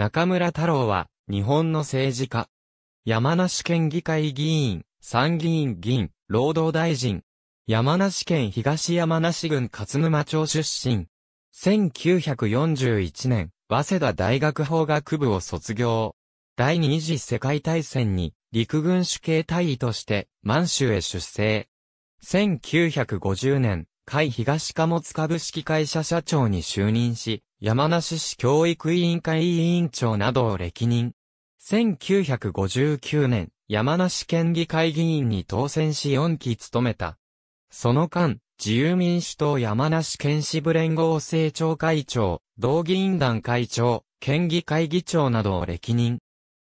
中村太郎は、日本の政治家。山梨県議会議員、参議院議員、労働大臣。山梨県東山梨郡勝沼町出身。1941年、早稲田大学法学部を卒業。第二次世界大戦に陸軍主警隊医として満州へ出征。1950年、海東貨物株式会社社長に就任し、山梨市教育委員会委員長などを歴任。1959年、山梨県議会議員に当選し4期務めた。その間、自由民主党山梨県支部連合政調会長、同議員団会長、県議会議長などを歴任。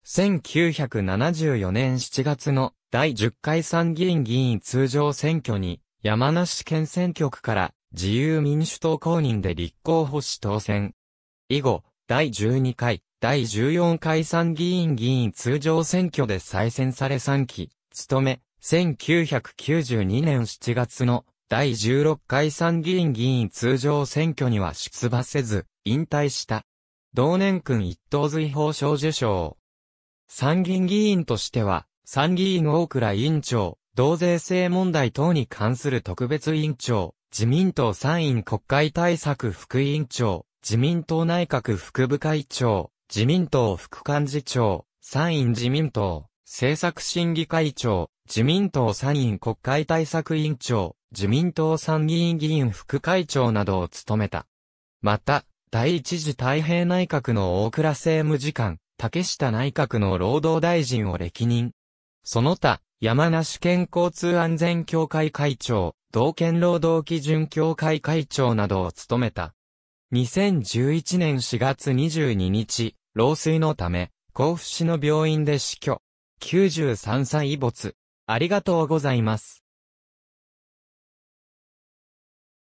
1974年7月の第10回参議院議員通常選挙に、山梨県選挙区から自由民主党公認で立候補し当選。以後、第12回、第14回参議院議員通常選挙で再選され3期、務め、1992年7月の第16回参議院議員通常選挙には出馬せず、引退した。同年君一等随法賞受賞。参議院議員としては、参議院大倉委員長、同税制問題等に関する特別委員長、自民党参院国会対策副委員長、自民党内閣副部会長、自民党副幹事長、参院自民党、政策審議会長、自民党参院国会対策委員長、自民党参議院議員副会長などを務めた。また、第一次太平内閣の大倉政務次官、竹下内閣の労働大臣を歴任。その他、山梨県交通安全協会会長、道県労働基準協会会長などを務めた。2011年4月22日、老衰のため、甲府市の病院で死去。93歳没。ありがとうございます。